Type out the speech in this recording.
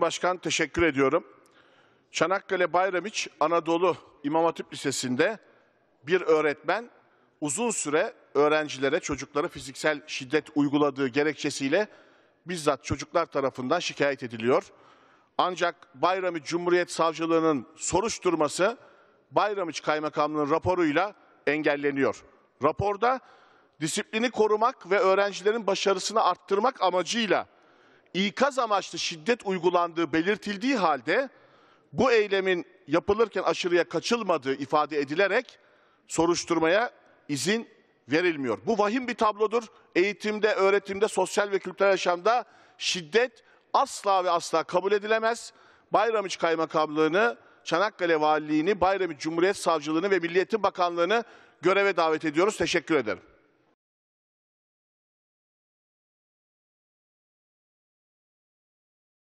Başkan teşekkür ediyorum. Çanakkale Bayramiç Anadolu İmam Hatip Lisesi'nde bir öğretmen uzun süre öğrencilere, çocuklara fiziksel şiddet uyguladığı gerekçesiyle bizzat çocuklar tarafından şikayet ediliyor. Ancak Bayramiç Cumhuriyet Savcılığı'nın soruşturması Bayramiç Kaymakamlığı'nın raporuyla engelleniyor. Raporda disiplini korumak ve öğrencilerin başarısını arttırmak amacıyla ikaz amaçlı şiddet uygulandığı belirtildiği halde bu eylemin yapılırken aşırıya kaçılmadığı ifade edilerek soruşturmaya izin verilmiyor. Bu vahim bir tablodur. Eğitimde, öğretimde, sosyal ve kültürel yaşamda şiddet asla ve asla kabul edilemez. Bayramiç Kaymakamlığını, Çanakkale Valiliğini, Bayramiç Cumhuriyet Savcılığını ve Milliyetin Bakanlığını göreve davet ediyoruz. Teşekkür ederim.